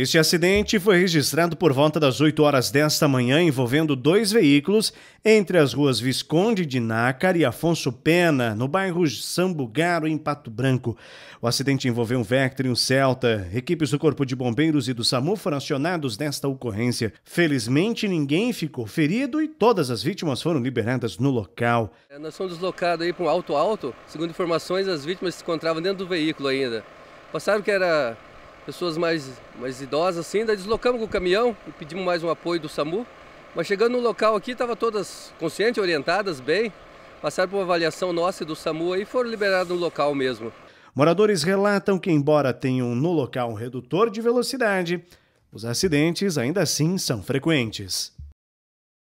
Este acidente foi registrado por volta das 8 horas desta manhã, envolvendo dois veículos entre as ruas Visconde de Nácar e Afonso Pena, no bairro Sambugaro, em Pato Branco. O acidente envolveu um Vectra e um Celta. Equipes do Corpo de Bombeiros e do SAMU foram acionados nesta ocorrência. Felizmente, ninguém ficou ferido e todas as vítimas foram liberadas no local. É, nós fomos deslocados aí para um alto alto. Segundo informações, as vítimas se encontravam dentro do veículo ainda. Passaram que era pessoas mais, mais idosas assim, daí deslocamos com o caminhão e pedimos mais um apoio do SAMU. Mas chegando no local aqui, estavam todas conscientes, orientadas bem, passaram por uma avaliação nossa e do SAMU e foram liberados no local mesmo. Moradores relatam que, embora tenham no local um redutor de velocidade, os acidentes ainda assim são frequentes.